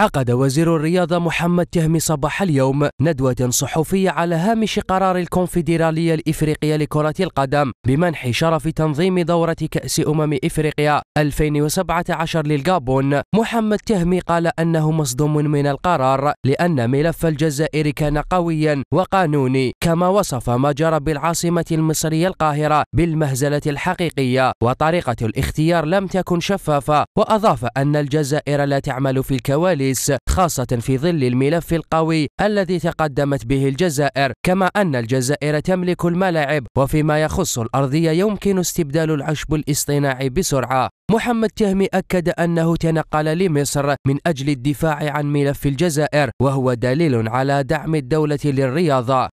عقد وزير الرياضة محمد تهمي صباح اليوم ندوة صحفية على هامش قرار الكونفدرالية الإفريقية لكرة القدم بمنح شرف تنظيم دورة كأس أمم إفريقيا 2017 للغابون محمد تهمي قال أنه مصدوم من القرار لأن ملف الجزائر كان قويا وقانوني كما وصف ما جرى بالعاصمة المصرية القاهرة بالمهزلة الحقيقية وطريقة الاختيار لم تكن شفافة وأضاف أن الجزائر لا تعمل في الكواليس باريس خاصة في ظل الملف القوي الذي تقدمت به الجزائر كما أن الجزائر تملك الملاعب وفيما يخص الأرضية يمكن استبدال العشب الاصطناعي بسرعة محمد تهمي أكد أنه تنقل لمصر من أجل الدفاع عن ملف الجزائر وهو دليل على دعم الدولة للرياضة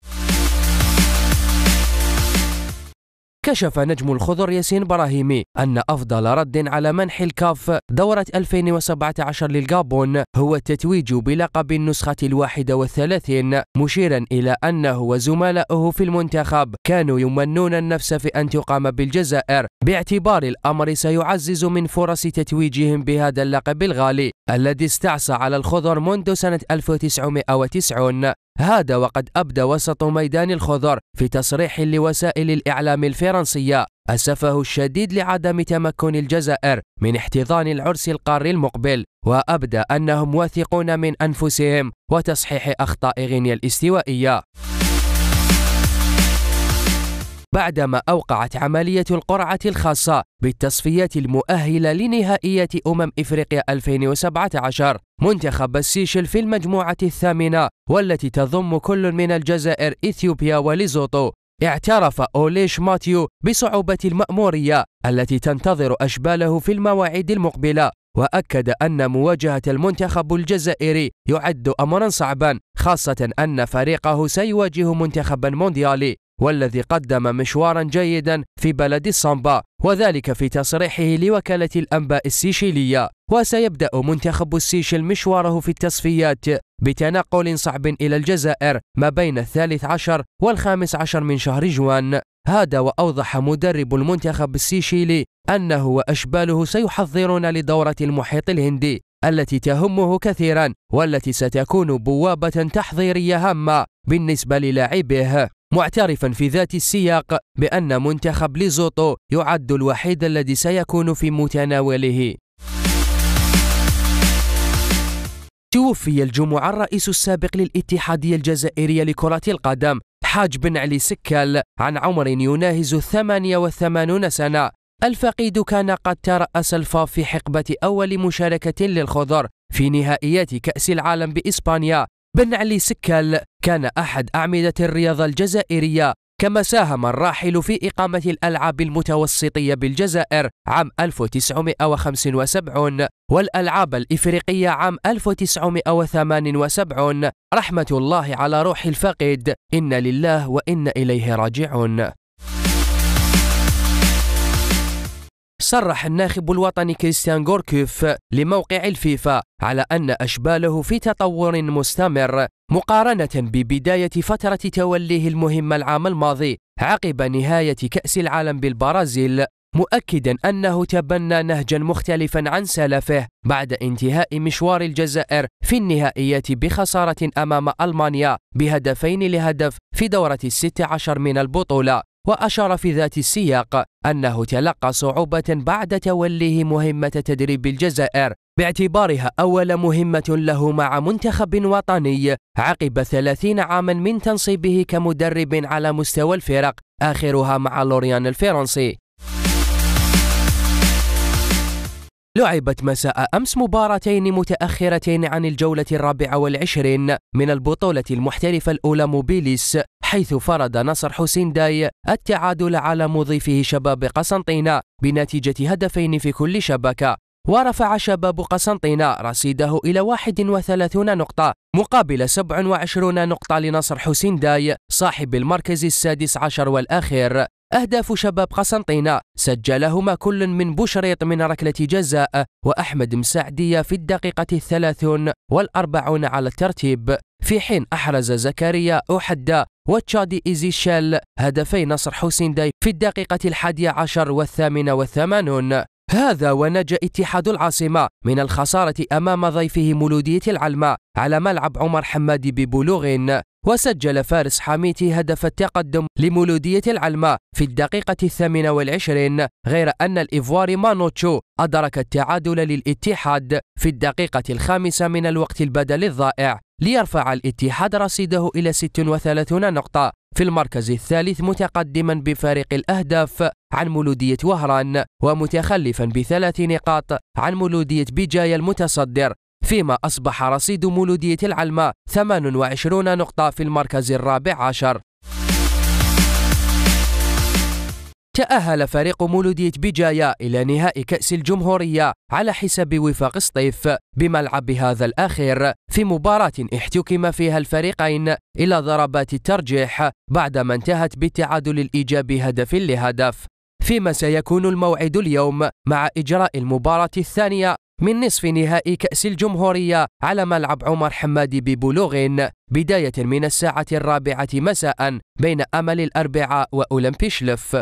كشف نجم الخضر ياسين براهيمي أن أفضل رد على منح الكاف دورة 2017 للغابون هو التتويج بلقب النسخة الواحدة والثلاثين مشيرا إلى أنه وزملائه في المنتخب كانوا يمنون النفس في أن تقام بالجزائر باعتبار الأمر سيعزز من فرص تتويجهم بهذا اللقب الغالي الذي استعصى على الخضر منذ سنة 1990 هذا وقد أبدى وسط ميدان الخضر في تصريح لوسائل الإعلام الفرنسية أسفه الشديد لعدم تمكن الجزائر من احتضان العرس القاري المقبل وأبدى أنهم واثقون من أنفسهم وتصحيح أخطاء غينيا الاستوائية بعدما أوقعت عملية القرعة الخاصة بالتصفيات المؤهلة لنهائية أمم إفريقيا 2017 منتخب السيشل في المجموعة الثامنة والتي تضم كل من الجزائر إثيوبيا وليزوتو اعترف أوليش ماتيو بصعوبة المأمورية التي تنتظر أشباله في المواعيد المقبلة وأكد أن مواجهة المنتخب الجزائري يعد أمرا صعبا خاصة أن فريقه سيواجه منتخبا مونديالي والذي قدم مشوارا جيدا في بلد الصنبا وذلك في تصريحه لوكالة الأنباء السيشيلية وسيبدأ منتخب السيشيل مشواره في التصفيات بتنقل صعب إلى الجزائر ما بين الثالث عشر والخامس عشر من شهر جوان هذا وأوضح مدرب المنتخب السيشيلي أنه وأشباله سيحضرون لدورة المحيط الهندي التي تهمه كثيرا والتي ستكون بوابة تحضيرية هامة بالنسبة للاعبيه معترفا في ذات السياق بأن منتخب ليزوتو يعد الوحيد الذي سيكون في متناوله توفي الجمعة الرئيس السابق للاتحادية الجزائرية لكرة القدم حاج بن علي سكال عن عمر يناهز 88 سنة الفقيد كان قد ترأس الفاف في حقبة أول مشاركة للخضر في نهائيات كأس العالم بإسبانيا بن علي سكال كان أحد أعمدة الرياضة الجزائرية كما ساهم الراحل في إقامة الألعاب المتوسطية بالجزائر عام 1975 والألعاب الإفريقية عام 1978 رحمة الله على روح الفقيد إن لله وإن إليه راجعون صرح الناخب الوطني كريستيان غوركوف لموقع الفيفا على أن أشباله في تطور مستمر مقارنة ببداية فترة توليه المهمة العام الماضي عقب نهاية كأس العالم بالبرازيل مؤكدا أنه تبنى نهجا مختلفا عن سلفه بعد انتهاء مشوار الجزائر في النهائيات بخسارة أمام ألمانيا بهدفين لهدف في دورة الست عشر من البطولة وأشار في ذات السياق أنه تلقى صعوبة بعد توليه مهمة تدريب الجزائر باعتبارها أول مهمة له مع منتخب وطني عقب 30 عاما من تنصيبه كمدرب على مستوى الفرق آخرها مع لوريان الفرنسي لعبت مساء أمس مباراتين متأخرتين عن الجولة الرابعة والعشرين من البطولة المحترفة الأولى موبيليس حيث فرض نصر حسين داي التعادل على مضيفه شباب قسنطينة بنتيجة هدفين في كل شبكة ورفع شباب قسنطينة رصيده إلى 31 نقطة مقابل 27 نقطة لنصر حسين داي صاحب المركز السادس عشر والأخير أهداف شباب قسنطينة سجلهما كل من بوشريط من ركلة جزاء وأحمد مسعدية في الدقيقة الثلاثون والأربعون على الترتيب في حين أحرز زكريا أحدى وتشادي إيزيشيل هدفي نصر حسين داي في الدقيقة الحادية عشر والثامنة والثمانون هذا ونجا اتحاد العاصمة من الخسارة أمام ضيفه مولودية العلمة على ملعب عمر حمادي ببلوغ وسجل فارس حاميتي هدف التقدم لمولودية العلمة في الدقيقة الثامنة والعشرين غير أن الإيفواري مانوتشو أدرك التعادل للاتحاد في الدقيقة الخامسة من الوقت البدل الضائع ليرفع الاتحاد رصيده إلى 36 نقطة في المركز الثالث متقدما بفارق الأهداف عن مولودية وهران ومتخلفا بثلاث نقاط عن مولودية بجاية المتصدر فيما أصبح رصيد مولودية العلمة 28 نقطة في المركز الرابع عشر تأهل فريق مولودية بجاية إلى نهائي كأس الجمهورية على حساب وفاق سطيف بملعب هذا الأخير في مباراة احتكم فيها الفريقين إلى ضربات الترجيح بعدما انتهت بالتعادل الإيجابي هدف لهدف فيما سيكون الموعد اليوم مع إجراء المباراة الثانية من نصف نهائي كأس الجمهورية على ملعب عمر حمادي ببلوغين بداية من الساعة الرابعة مساء بين أمل الأربعاء وأولمبي شلف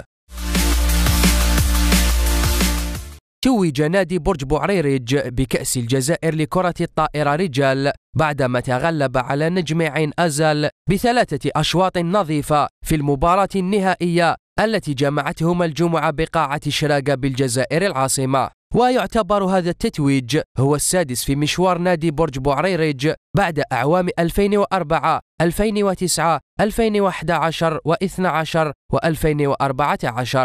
توج نادي برج بوعريرج بكأس الجزائر لكرة الطائرة رجال بعدما تغلب على نجم عين أزل بثلاثة أشواط نظيفة في المباراة النهائية التي جمعتهما الجمعة بقاعة شراقة بالجزائر العاصمة ويعتبر هذا التتويج هو السادس في مشوار نادي برج بوعريريج بعد أعوام 2004 2009 2011 و12 و2014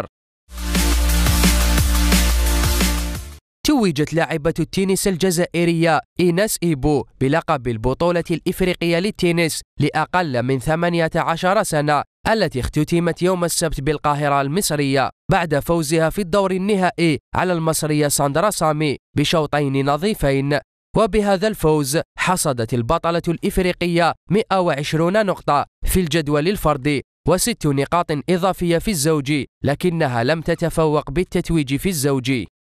توجت لاعبة التنس الجزائرية إيناس إيبو بلقب البطولة الإفريقية للتنس لأقل من 18 سنة التي اختتمت يوم السبت بالقاهرة المصرية بعد فوزها في الدور النهائي على المصرية ساندرا سامي بشوطين نظيفين وبهذا الفوز حصدت البطلة الإفريقية 120 نقطة في الجدول الفردي وست نقاط إضافية في الزوجي لكنها لم تتفوق بالتتويج في الزوجي